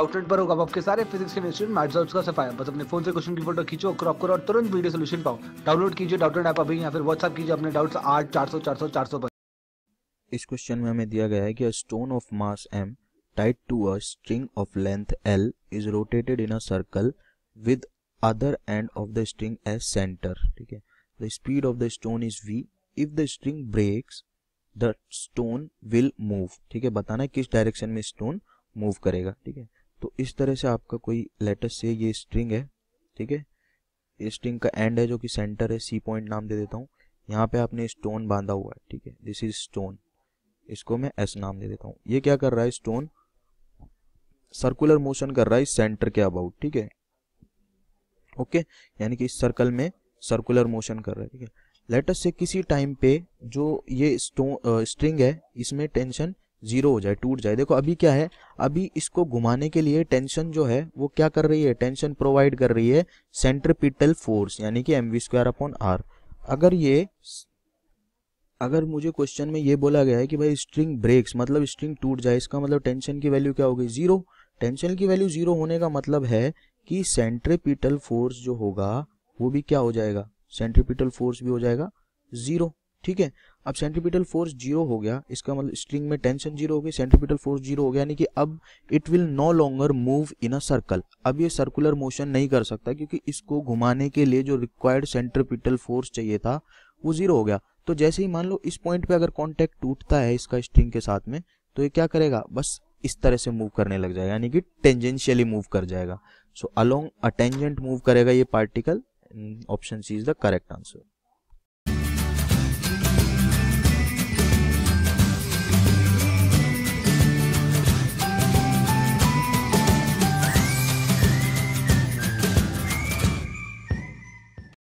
outlet पर होगा आपके सारे फिजिक्स केमिस्ट्री मैथ्स और उसका सफाया बस अपने फोन से क्वेश्चन की फोटो खींचो क्रॉप करो और तुरंत वीडियो सोल्यूशन पाओ डाउनलोड कीजिए डाउटलेट ऐप अभी या फिर व्हाट्सअप कीजिए अपने डाउट्स आठ चार सौ चार सौ चार सौ पर इस क्वेश्चन में हमें दिया गया है कि stone of mass M tied to a string of length L is rotated in a circle with other end of the string as centre ठीक है the speed of the stone is V if the string breaks the stone will move ठीक है बताना है किस direction में stone move करेगा ठीक है तो इस तरह से आपका कोई लेटर से ये स्ट्रिंग है ठीक है ये स्ट्रिंग का एंड है जो कि सेंटर है सी पॉइंट नाम दे देता हूँ यहाँ पे आपने स्टोन बांधा हुआ है ठीक है दिस इज स्टोन इसको मैं एस नाम दे देता हूँ ये क्या कर रहा है स्टोन सर्कुलर मोशन कर रहा है सेंटर के अबाउट ठीक है ओके यानी कि इस सर्कल में सर्कुलर मोशन कर रहा है ठीक है लेटस से किसी टाइम पे जो ये स्टोन स्ट्रिंग है इसमें टेंशन ज़ीरो हो जाए टूट जाए देखो अभी क्या है अभी इसको घुमाने के लिए टेंशन जो है वो क्या कर रही है टेंशन प्रोवाइड कर रही है सेंट्रपिटल फोर्स यानी कि M V square upon R अगर ये अगर मुझे क्वेश्चन में ये बोला गया है कि भाई स्ट्रिंग ब्रेक्स मतलब स्ट्रिंग टूट जाए इसका मतलब टेंशन की वैल्यू क्या होगी जीरो टेंशन की वैल्यू जीरो होने का मतलब है कि सेंट्रीपिटल फोर्स जो होगा वो भी क्या हो जाएगा सेंट्रीपिटल फोर्स भी हो जाएगा जीरो ठीक है अब सेंट्रीपिटल फोर्स जीरो हो गया इसका मतलब स्ट्रिंग में टेंशन जीरो हो गई सेंट्रीपिटल फोर्स जीरो हो गया यानी कि अब it will no longer move in a circle अब ये सर्कुलर मोशन नहीं कर सकता क्योंकि इसको घुमाने के लिए जो रिक्वायर्ड सेंट्रीपिटल फोर्स चाहिए था वो जीरो हो गया तो जैसे ही मान लो इस पॉइंट पे अगर कॉन्टेक्ट टूटता है इसका स्ट्रिंग के साथ में तो ये क्या करेगा बस इस तरह से मूव करने लग जाएगा यानी कि टेंजेंशियली मूव कर जाएगा सो अलोंग अटेंजेंट मूव करेगा ये particle option C is the correct answer